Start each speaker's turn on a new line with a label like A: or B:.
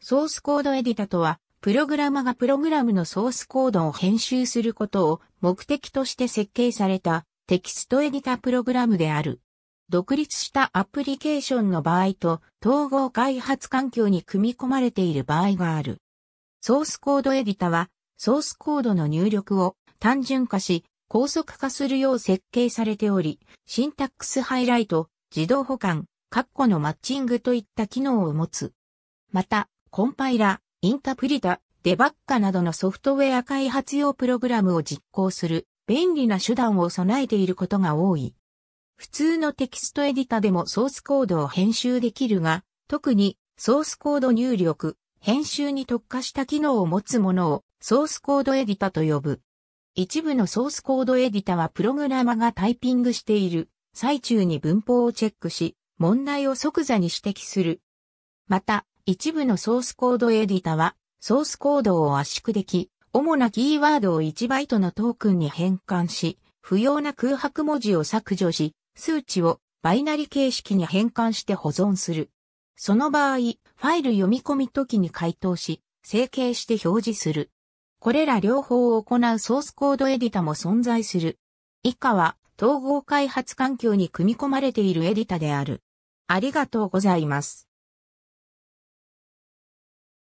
A: ソースコードエディタとは、プログラマがプログラムのソースコードを編集することを目的として設計されたテキストエディタプログラムである。独立したアプリケーションの場合と統合開発環境に組み込まれている場合がある。ソースコードエディタはソースコードの入力を単純化し高速化するよう設計されており、シンタックスハイライト、自動保管、括弧のマッチングといった機能を持つ。また、コンパイラ、インタプリタ、デバッカなどのソフトウェア開発用プログラムを実行する便利な手段を備えていることが多い。普通のテキストエディタでもソースコードを編集できるが、特にソースコード入力、編集に特化した機能を持つものをソースコードエディタと呼ぶ。一部のソースコードエディタはプログラマがタイピングしている最中に文法をチェックし、問題を即座に指摘する。また、一部のソースコードエディタは、ソースコードを圧縮でき、主なキーワードを1バイトのトークンに変換し、不要な空白文字を削除し、数値をバイナリ形式に変換して保存する。その場合、ファイル読み込み時に回答し、整形して表示する。これら両方を行うソースコードエディタも存在する。以下は、統合開発環境に組み込まれているエディタである。ありがとうございます。